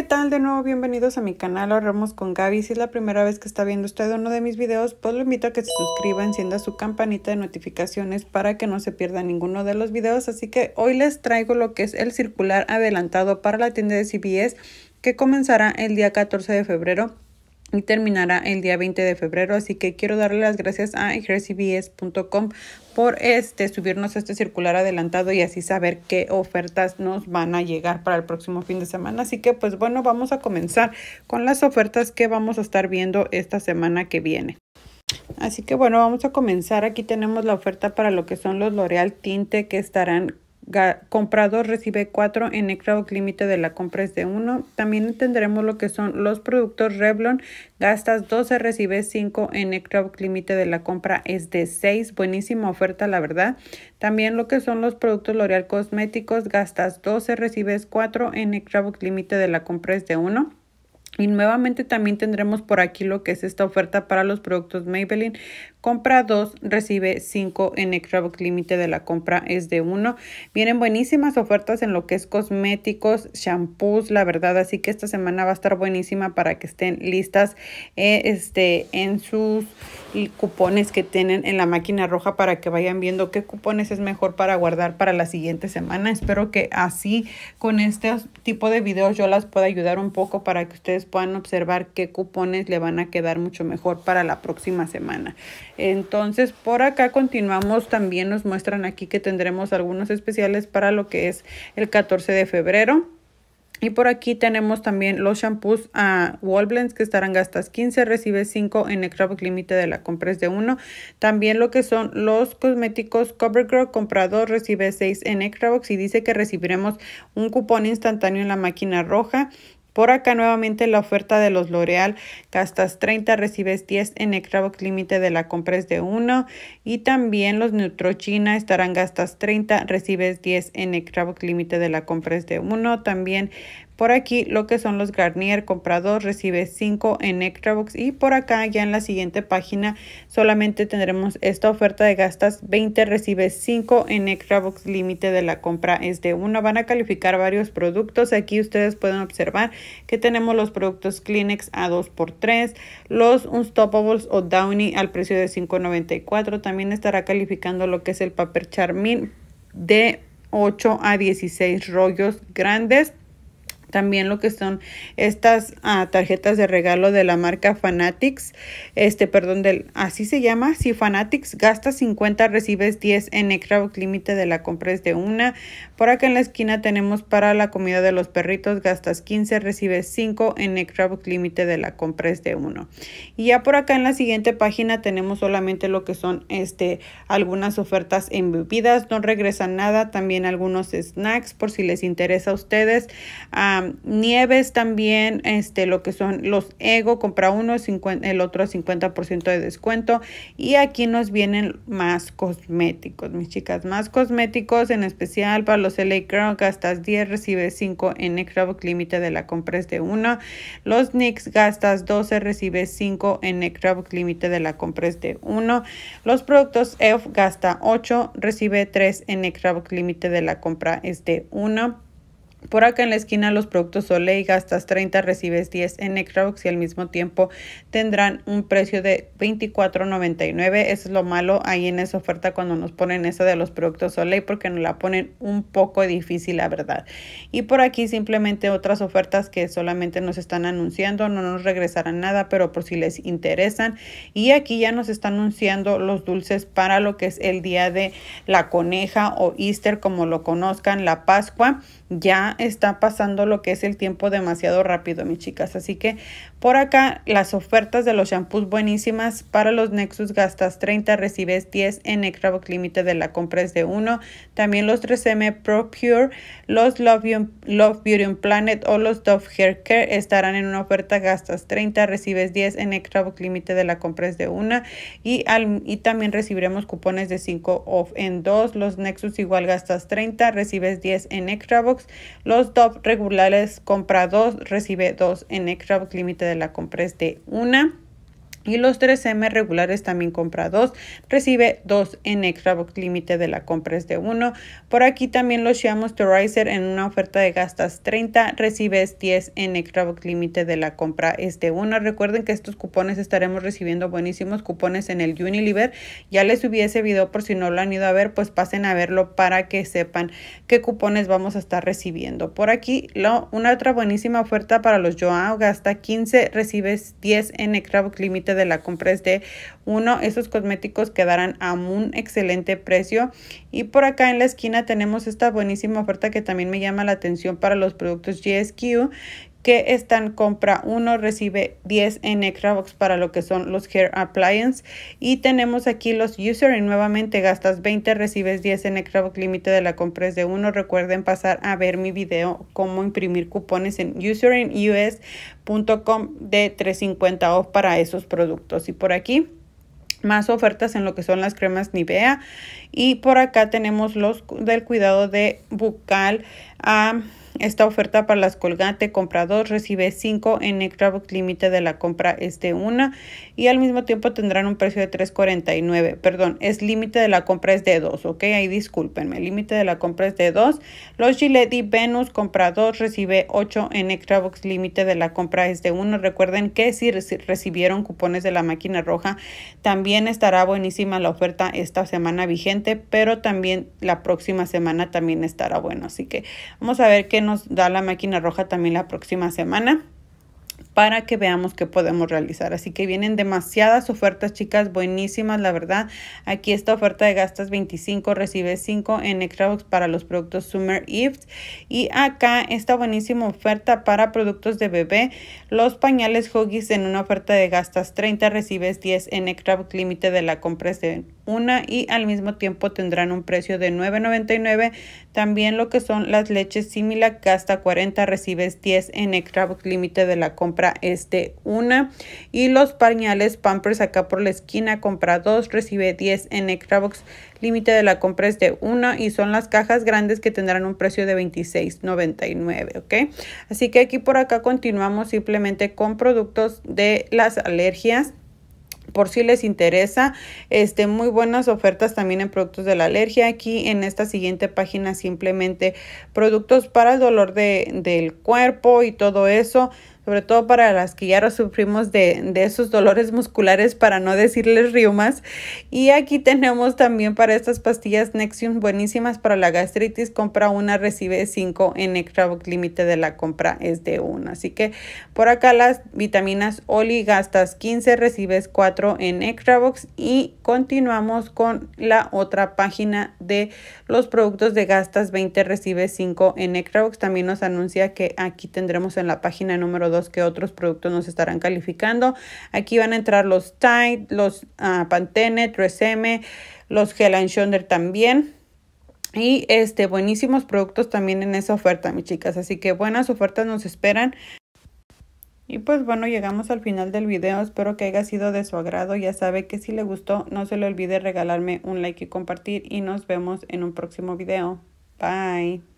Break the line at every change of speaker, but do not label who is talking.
¿qué tal? De nuevo, bienvenidos a mi canal Ahorramos con Gaby. Si es la primera vez que está viendo usted uno de mis videos, pues lo invito a que se suscriba, encienda su campanita de notificaciones para que no se pierda ninguno de los videos. Así que hoy les traigo lo que es el circular adelantado para la tienda de CBS que comenzará el día 14 de febrero y terminará el día 20 de febrero. Así que quiero darle las gracias a ejercibs.com por este subirnos este circular adelantado y así saber qué ofertas nos van a llegar para el próximo fin de semana. Así que pues bueno, vamos a comenzar con las ofertas que vamos a estar viendo esta semana que viene. Así que bueno, vamos a comenzar. Aquí tenemos la oferta para lo que son los L'Oreal Tinte que estarán comprador recibe 4 en crowd límite de la compra es de 1. También entenderemos lo que son los productos Revlon, gastas 12, recibes 5 en crowd límite de la compra es de 6. Buenísima oferta, la verdad. También lo que son los productos L'Oreal Cosméticos, gastas 12, recibes 4 en crowd límite de la compra es de 1. Y nuevamente también tendremos por aquí lo que es esta oferta para los productos Maybelline. Compra 2, recibe 5 en box. Límite de la compra es de 1. Vienen buenísimas ofertas en lo que es cosméticos, shampoos, la verdad. Así que esta semana va a estar buenísima para que estén listas eh, este, en sus cupones que tienen en la máquina roja para que vayan viendo qué cupones es mejor para guardar para la siguiente semana. Espero que así con este tipo de videos yo las pueda ayudar un poco para que ustedes puedan observar qué cupones le van a quedar mucho mejor para la próxima semana. Entonces por acá continuamos. También nos muestran aquí que tendremos algunos especiales para lo que es el 14 de febrero. Y por aquí tenemos también los shampoos a que estarán gastas 15, recibe 5 en el límite de la compra es de 1. También lo que son los cosméticos CoverGirl comprador recibe 6 en Extrabox y dice que recibiremos un cupón instantáneo en la máquina roja por acá nuevamente la oferta de los L'Oreal, gastas 30, recibes 10 en el límite de la compra de 1 y también los Neutrochina estarán gastas 30, recibes 10 en el límite de la compra de 1, también por aquí lo que son los Garnier Comprador recibe 5 en Extra Box y por acá ya en la siguiente página solamente tendremos esta oferta de gastas 20 recibe 5 en Extra Box límite de la compra es de 1. Van a calificar varios productos. Aquí ustedes pueden observar que tenemos los productos Kleenex a 2x3, los Unstoppables o Downy al precio de 5.94. También estará calificando lo que es el papel Charmin de 8 a 16 rollos grandes también lo que son estas ah, tarjetas de regalo de la marca Fanatics, este, perdón, del, así se llama, si Fanatics gastas 50 recibes 10 en extra, límite de la compra es de una, por acá en la esquina tenemos para la comida de los perritos, gastas 15 recibes 5 en extra, límite de la compra es de uno, y ya por acá en la siguiente página tenemos solamente lo que son este, algunas ofertas en bebidas, no regresan nada, también algunos snacks por si les interesa a ustedes, a ah, Nieves también, este, lo que son los Ego, compra uno, el otro 50% de descuento. Y aquí nos vienen más cosméticos, mis chicas, más cosméticos, en especial para los LA Crown, gastas 10, recibe 5 en Necrobook, límite de la compra es de 1. Los NYX, gastas 12, recibe 5 en Necrobook, límite de la compra es de 1. Los productos EF, gasta 8, recibe 3 en Necrobook, límite de la compra es de 1. Por acá en la esquina los productos Soleil gastas 30, recibes 10 en Xbox y al mismo tiempo tendrán un precio de $24.99. Eso es lo malo ahí en esa oferta cuando nos ponen esa de los productos Soleil porque nos la ponen un poco difícil la verdad. Y por aquí simplemente otras ofertas que solamente nos están anunciando, no nos regresarán nada, pero por si les interesan. Y aquí ya nos están anunciando los dulces para lo que es el día de la coneja o Easter como lo conozcan, la Pascua. Ya está pasando lo que es el tiempo demasiado rápido, mis chicas. Así que por acá, las ofertas de los shampoos buenísimas para los Nexus gastas 30, recibes 10 en box límite de la compra es de 1. También los 3M Pro Pure, los Love, Love Beauty and Planet o los Dove Hair Care estarán en una oferta gastas 30, recibes 10 en box límite de la compra es de 1. Y, y también recibiremos cupones de 5 off en 2. Los Nexus igual gastas 30, recibes 10 en box. Los Dove regulares compra 2, recibe 2 en box límite la compré de una y los 3M regulares también compra 2, recibe 2 en box límite de la compra es de 1. Por aquí también los Shea Moisturizer en una oferta de gastas 30, recibes 10 en box límite de la compra es de 1. Recuerden que estos cupones estaremos recibiendo buenísimos cupones en el Unilever. Ya les subí ese video por si no lo han ido a ver, pues pasen a verlo para que sepan qué cupones vamos a estar recibiendo. Por aquí lo, una otra buenísima oferta para los Joao, gasta 15, recibes 10 en box límite de la compra es de uno. esos cosméticos quedarán a un excelente precio. Y por acá en la esquina tenemos esta buenísima oferta que también me llama la atención para los productos GSQ que están compra uno recibe 10 en Extrabox para lo que son los Hair Appliance y tenemos aquí los User nuevamente gastas 20 recibes 10 en Xbox límite de la compra es de 1 recuerden pasar a ver mi video cómo imprimir cupones en userinus.com de 350 off para esos productos y por aquí más ofertas en lo que son las cremas Nivea y por acá tenemos los del cuidado de bucal a esta oferta para las colgante comprador recibe 5 en box Límite de la compra es de 1 y al mismo tiempo tendrán un precio de 3.49. Perdón, es límite de la compra es de 2, ¿ok? Ahí discúlpenme. límite de la compra es de 2. Los Gillette y Venus comprador recibe 8 en extra box Límite de la compra es de 1. Recuerden que si recibieron cupones de la máquina roja, también estará buenísima la oferta esta semana vigente, pero también la próxima semana también estará bueno. Así que vamos a ver qué nos da la máquina roja también la próxima semana para que veamos qué podemos realizar. Así que vienen demasiadas ofertas, chicas, buenísimas, la verdad. Aquí esta oferta de gastas 25, recibes 5 en Xbox para los productos Summer if Y acá esta buenísima oferta para productos de bebé, los pañales Huggies en una oferta de gastas 30, recibes 10 en Xbox límite de la compra de una y al mismo tiempo tendrán un precio de $9.99. También lo que son las leches que hasta 40 recibes 10 en extra box, límite de la compra es de una y los pañales Pampers acá por la esquina compra 2 recibe 10 en extra box, límite de la compra es de una y son las cajas grandes que tendrán un precio de $26.99, ¿ok? Así que aquí por acá continuamos simplemente con productos de las alergias por si les interesa. Este, muy buenas ofertas también en productos de la alergia. Aquí en esta siguiente página simplemente productos para el dolor del cuerpo y todo eso sobre todo para las que ya sufrimos de, esos dolores musculares, para no decirles más Y aquí tenemos también para estas pastillas Nexium buenísimas para la gastritis. Compra una, recibe 5 en extra límite de la compra es de 1 Así que por acá las vitaminas Oli gastas 15, recibes 4 en Extrabox y continuamos con la otra página de los productos de gastas 20, recibes 5 en Extrabox. También nos anuncia que aquí tendremos en la página número dos que otros productos nos estarán calificando. Aquí van a entrar los Tide, los ah, Pantene, 3M, los Gel and también. Y este, buenísimos productos también en esa oferta, mis chicas. Así que buenas ofertas nos esperan. Y pues bueno, llegamos al final del video. Espero que haya sido de su agrado. Ya sabe que si le gustó, no se le olvide regalarme un like y compartir. Y nos vemos en un próximo video. Bye.